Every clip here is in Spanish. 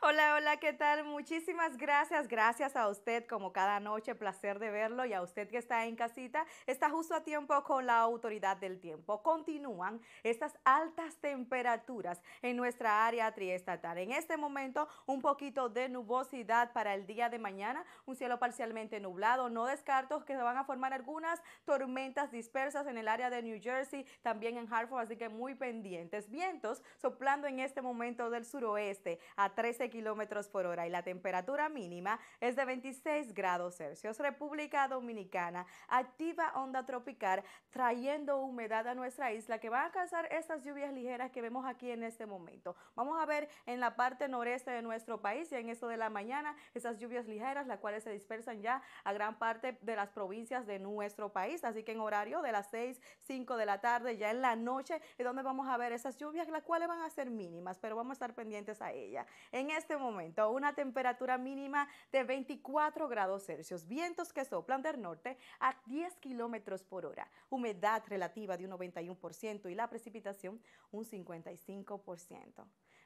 Hola, hola, ¿qué tal? Muchísimas gracias, gracias a usted como cada noche, placer de verlo y a usted que está en casita, está justo a tiempo con la autoridad del tiempo. Continúan estas altas temperaturas en nuestra área triestatal. En este momento, un poquito de nubosidad para el día de mañana, un cielo parcialmente nublado, no descarto que se van a formar algunas tormentas dispersas en el área de New Jersey, también en Hartford, así que muy pendientes. Vientos soplando en este momento del suroeste a 13 kilómetros por hora y la temperatura mínima es de 26 grados Celsius. República Dominicana activa onda tropical trayendo humedad a nuestra isla que va a causar estas lluvias ligeras que vemos aquí en este momento. Vamos a ver en la parte noreste de nuestro país y en esto de la mañana esas lluvias ligeras las cuales se dispersan ya a gran parte de las provincias de nuestro país. Así que en horario de las 6, 5 de la tarde, ya en la noche es donde vamos a ver esas lluvias las cuales van a ser mínimas, pero vamos a estar pendientes a ellas. En este momento una temperatura mínima de 24 grados Celsius, vientos que soplan del norte a 10 kilómetros por hora, humedad relativa de un 91% y la precipitación un 55%.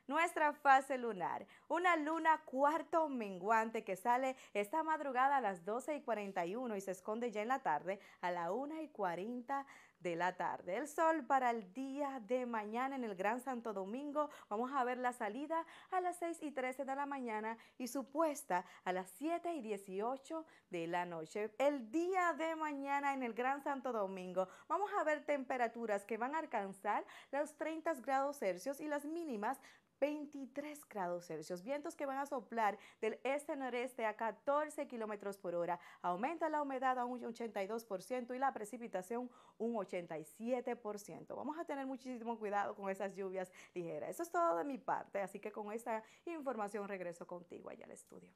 Nuestra fase lunar, una luna cuarto menguante que sale esta madrugada a las 12 y 41 y se esconde ya en la tarde a la 1 y 40 de la tarde. El sol para el día de mañana en el Gran Santo Domingo. Vamos a ver la salida a las 6 y 13 de la mañana y su puesta a las 7 y 18 de la noche. El día de mañana en el Gran Santo Domingo vamos a ver temperaturas que van a alcanzar los 30 grados Celsius y las mínimas 23 grados Celsius, vientos que van a soplar del este-noreste a 14 kilómetros por hora. Aumenta la humedad a un 82% y la precipitación un 80%. 87%. Vamos a tener muchísimo cuidado con esas lluvias ligeras. Eso es todo de mi parte, así que con esta información regreso contigo allá al estudio.